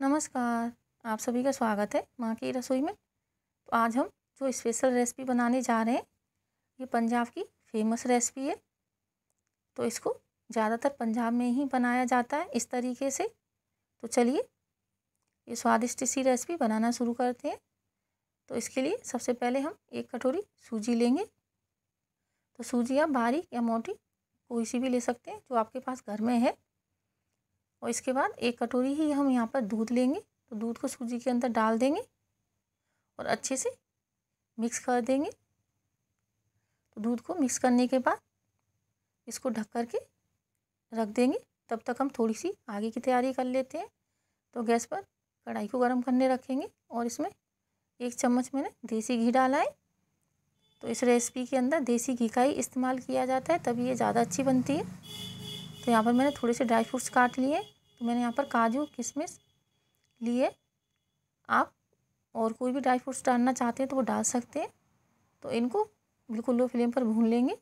नमस्कार आप सभी का स्वागत है माँ की रसोई में तो आज हम जो स्पेशल रेसिपी बनाने जा रहे हैं ये पंजाब की फेमस रेसिपी है तो इसको ज़्यादातर पंजाब में ही बनाया जाता है इस तरीके से तो चलिए ये स्वादिष्ट सी रेसिपी बनाना शुरू करते हैं तो इसके लिए सबसे पहले हम एक कटोरी सूजी लेंगे तो सूजी आप बारीक या मोटी कोई सी भी ले सकते हैं जो आपके पास घर में है और इसके बाद एक कटोरी ही हम यहाँ पर दूध लेंगे तो दूध को सूजी के अंदर डाल देंगे और अच्छे से मिक्स कर देंगे तो दूध को मिक्स करने के बाद इसको ढक कर के रख देंगे तब तक हम थोड़ी सी आगे की तैयारी कर लेते हैं तो गैस पर कढ़ाई को गर्म करने रखेंगे और इसमें एक चम्मच मैंने देसी घी डाला है तो इस रेसिपी के अंदर देसी घी का ही इस्तेमाल किया जाता है तभी ये ज़्यादा अच्छी बनती है तो यहाँ पर मैंने थोड़े से ड्राई फ्रूट्स काट लिए तो मैंने यहाँ पर काजू किशमिश लिए आप और कोई भी ड्राई फ्रूट्स डालना चाहते हैं तो वो डाल सकते हैं तो इनको बिल्कुल लो फ्लेम पर भून लेंगे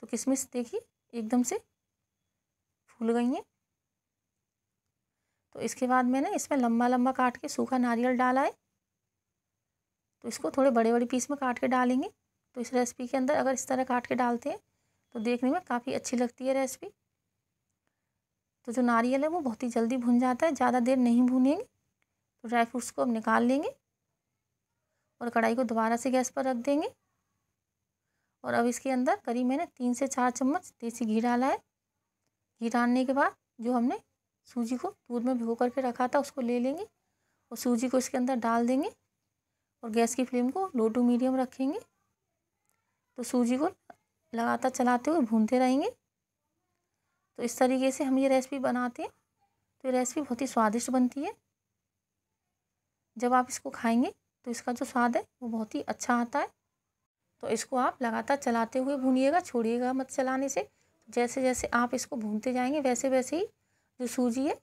तो किशमिश देखिए एकदम से फूल गई हैं तो इसके बाद मैंने इसमें लंबा लंबा काट के सूखा नारियल डाला है तो इसको थोड़े बड़े बड़े पीस में काट के डालेंगे तो इस रेसिपी के अंदर अगर इस तरह काट के डालते हैं तो देखने में काफ़ी अच्छी लगती है रेसिपी तो जो नारियल है वो बहुत ही जल्दी भुन जाता है ज़्यादा देर नहीं भुनेंगे तो ड्राई फ्रूट्स को हम निकाल लेंगे और कढ़ाई को दोबारा से गैस पर रख देंगे और अब इसके अंदर करीब मैंने तीन से चार चम्मच देसी घी डाला है घी डालने के बाद जो हमने सूजी को दूध में भिगो करके रखा था उसको ले लेंगे और सूजी को इसके अंदर डाल देंगे और गैस की फ्लेम को लो टू मीडियम रखेंगे तो सूजी को लगातार चलाते हुए भूनते रहेंगे तो इस तरीके से हम ये रेसिपी बनाते हैं तो ये रेसिपी बहुत ही स्वादिष्ट बनती है जब आप इसको खाएंगे तो इसका जो स्वाद है वो बहुत ही अच्छा आता है तो इसको आप लगातार चलाते हुए भूनिएगा छोड़िएगा मत चलाने से जैसे जैसे आप इसको भूनते जाएंगे वैसे वैसे ही जो सूजी है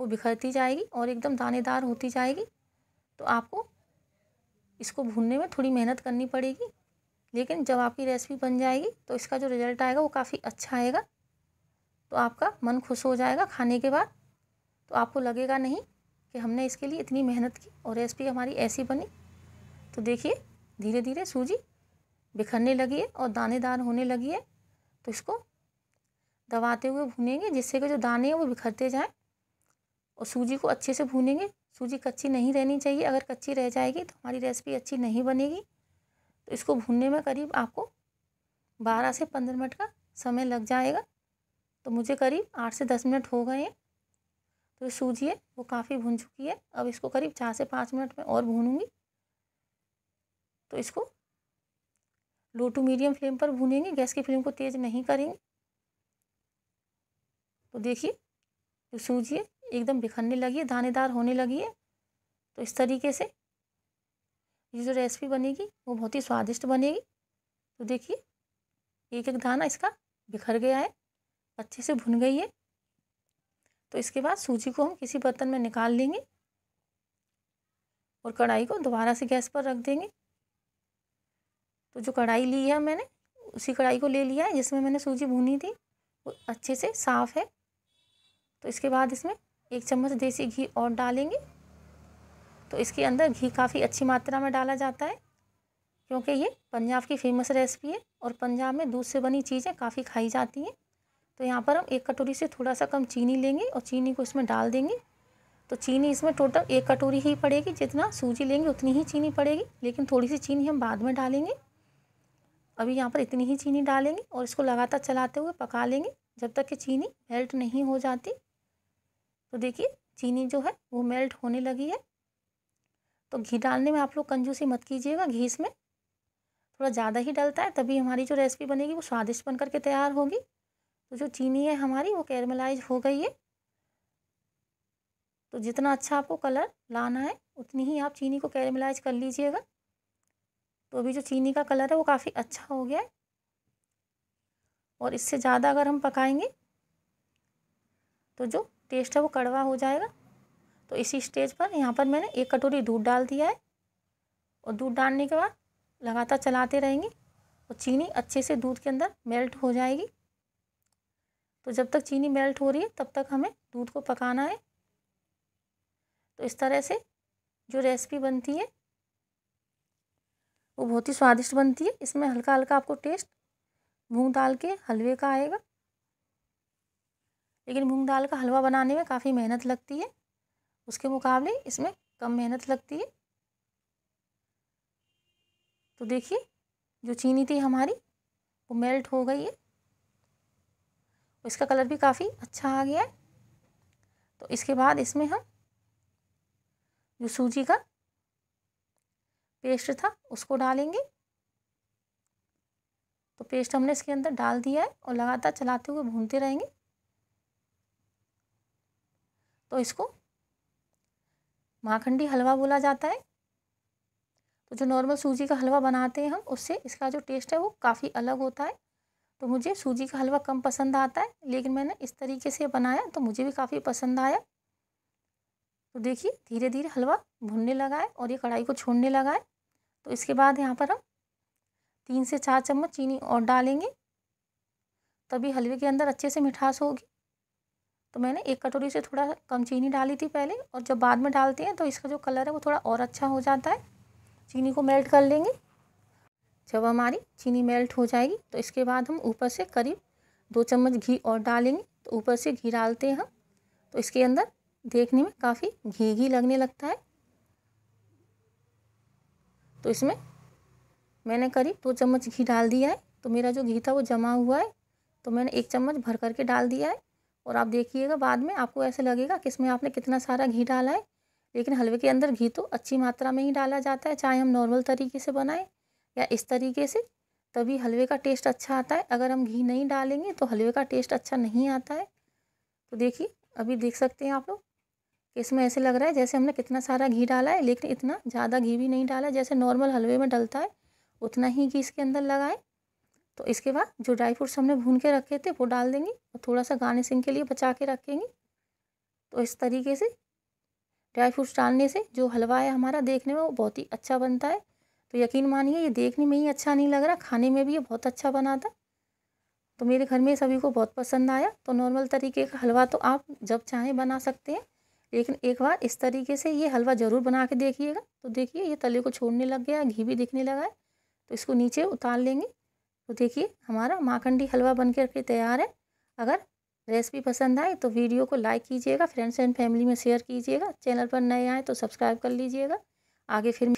वो बिखरती जाएगी और एकदम दानेदार होती जाएगी तो आपको इसको भूनने में थोड़ी मेहनत करनी पड़ेगी लेकिन जब आपकी रेसिपी बन जाएगी तो इसका जो रिज़ल्ट आएगा वो काफ़ी अच्छा आएगा तो आपका मन खुश हो जाएगा खाने के बाद तो आपको लगेगा नहीं कि हमने इसके लिए इतनी मेहनत की और रेसिपी हमारी ऐसी बनी तो देखिए धीरे धीरे सूजी बिखरने लगी है और दानेदार होने लगी है तो इसको दबाते हुए भूनेंगे जिससे कि जो दाने हैं वो बिखरते जाएँ और सूजी को अच्छे से भूनेंगे सूजी कच्ची नहीं रहनी चाहिए अगर कच्ची रह जाएगी तो हमारी रेसिपी अच्छी नहीं बनेगी तो इसको भूनने में करीब आपको बारह से पंद्रह मिनट का समय लग जाएगा तो मुझे करीब आठ से दस मिनट हो गए हैं तो सूजी है वो काफ़ी भुन चुकी है अब इसको करीब चार से पाँच मिनट में और भूनूंगी तो इसको लो टू मीडियम फ्लेम पर भूनेंगे गैस की फ्लेम को तेज़ नहीं करेंगे तो देखिए जो सूजी है एकदम बिखरने लगी है दानेदार होने लगी है तो इस तरीके से ये जो रेसिपी बनेगी वो बहुत ही स्वादिष्ट बनेगी तो देखिए एक एक दाना इसका बिखर गया है अच्छे से भुन गई है तो इसके बाद सूजी को हम किसी बर्तन में निकाल लेंगे और कढ़ाई को दोबारा से गैस पर रख देंगे तो जो कढ़ाई ली है मैंने उसी कढ़ाई को ले लिया है जिसमें मैंने सूजी भुनी थी वो अच्छे से साफ़ है तो इसके बाद इसमें एक चम्मच देसी घी और डालेंगे तो इसके अंदर घी काफ़ी अच्छी मात्रा में डाला जाता है क्योंकि ये पंजाब की फेमस रेसिपी है और पंजाब में दूध से बनी चीज़ें काफ़ी खाई जाती हैं तो यहाँ पर हम एक कटोरी से थोड़ा सा कम चीनी लेंगे और चीनी को इसमें डाल देंगे तो चीनी इसमें टोटल एक कटोरी ही पड़ेगी जितना सूजी लेंगे उतनी ही चीनी पड़ेगी लेकिन थोड़ी सी चीनी हम बाद में डालेंगे अभी यहाँ पर इतनी ही चीनी डालेंगे और इसको लगातार चलाते हुए पका लेंगे जब तक कि चीनी मेल्ट नहीं हो जाती तो देखिए चीनी जो है वो मेल्ट होने लगी है तो घी डालने में आप लोग कंजूसी मत कीजिएगा घी इसमें थोड़ा ज़्यादा ही डलता है तभी हमारी जो रेसिपी बनेगी वो स्वादिष्ट बन करके तैयार होगी तो जो चीनी है हमारी वो कैरमलाइज हो गई है तो जितना अच्छा आपको कलर लाना है उतनी ही आप चीनी को कैरमलाइज कर लीजिएगा तो अभी जो चीनी का कलर है वो काफ़ी अच्छा हो गया है और इससे ज़्यादा अगर हम पकाएंगे तो जो टेस्ट है वो कड़वा हो जाएगा तो इसी स्टेज पर यहाँ पर मैंने एक कटोरी दूध डाल दिया है और दूध डालने के बाद लगातार चलाते रहेंगे और चीनी अच्छे से दूध के अंदर मेल्ट हो जाएगी तो जब तक चीनी मेल्ट हो रही है तब तक हमें दूध को पकाना है तो इस तरह से जो रेसिपी बनती है वो बहुत ही स्वादिष्ट बनती है इसमें हल्का हल्का आपको टेस्ट मूंग दाल के हलवे का आएगा लेकिन मूंग दाल का हलवा बनाने में काफ़ी मेहनत लगती है उसके मुकाबले इसमें कम मेहनत लगती है तो देखिए जो चीनी थी हमारी वो मेल्ट हो गई है इसका कलर भी काफ़ी अच्छा आ गया है तो इसके बाद इसमें हम जो सूजी का पेस्ट था उसको डालेंगे तो पेस्ट हमने इसके अंदर डाल दिया है और लगातार चलाते हुए भूनते रहेंगे तो इसको माखंडी हलवा बोला जाता है तो जो नॉर्मल सूजी का हलवा बनाते हैं हम उससे इसका जो टेस्ट है वो काफ़ी अलग होता है तो मुझे सूजी का हलवा कम पसंद आता है लेकिन मैंने इस तरीके से बनाया तो मुझे भी काफ़ी पसंद आया तो देखिए धीरे धीरे हलवा भुनने लगा है और ये कढ़ाई को छोड़ने लगा है तो इसके बाद यहाँ पर हम तीन से चार चम्मच चीनी और डालेंगे तभी हलवे के अंदर अच्छे से मिठास होगी तो मैंने एक कटोरी से थोड़ा कम चीनी डाली थी पहले और जब बाद में डालते हैं तो इसका जो कलर है वो थोड़ा और अच्छा हो जाता है चीनी को मेल्ट कर लेंगे जब हमारी चीनी मेल्ट हो जाएगी तो इसके बाद हम ऊपर से करीब दो चम्मच घी और डालेंगे तो ऊपर से घी डालते हैं हम तो इसके अंदर देखने में काफ़ी घी घी लगने लगता है तो इसमें मैंने करीब दो चम्मच घी डाल दिया है तो मेरा जो घी था वो जमा हुआ है तो मैंने एक चम्मच भर करके डाल दिया है और आप देखिएगा बाद में आपको ऐसे लगेगा कि इसमें आपने कितना सारा घी डाला है लेकिन हलवे के अंदर घी तो अच्छी मात्रा में ही डाला जाता है चाहे हम नॉर्मल तरीके से बनाएं या इस तरीके से तभी हलवे का टेस्ट अच्छा आता है अगर हम घी नहीं डालेंगे तो हलवे का टेस्ट अच्छा नहीं आता है तो देखिए अभी देख सकते हैं आप लोग कि इसमें ऐसे लग रहा है जैसे हमने कितना सारा घी डाला है लेकिन इतना ज़्यादा घी भी नहीं डाला जैसे नॉर्मल हलवे में डलता है उतना ही घी इसके अंदर लगाएं तो इसके बाद जो ड्राई फ्रूट्स हमने भून के रखे थे वो डाल देंगे और थोड़ा सा गार्निशिंग के लिए बचा के रखेंगे तो इस तरीके से ड्राई फ्रूट्स डालने से जो हलवा है हमारा देखने में वो बहुत ही अच्छा बनता है तो यकीन मानिए ये देखने में ही अच्छा नहीं लग रहा खाने में भी ये बहुत अच्छा बना था तो मेरे घर में सभी को बहुत पसंद आया तो नॉर्मल तरीके का हलवा तो आप जब चाहें बना सकते हैं लेकिन एक बार इस तरीके से ये हलवा ज़रूर बना के देखिएगा तो देखिए ये तले को छोड़ने लग गया घी भी दिखने लगा है तो इसको नीचे उतार लेंगे तो देखिए हमारा माखंडी हलवा बन करके तैयार है अगर रेसिपी पसंद आए तो वीडियो को लाइक कीजिएगा फ्रेंड्स एंड फैमिली में शेयर कीजिएगा चैनल पर नए आए तो सब्सक्राइब कर लीजिएगा आगे फिर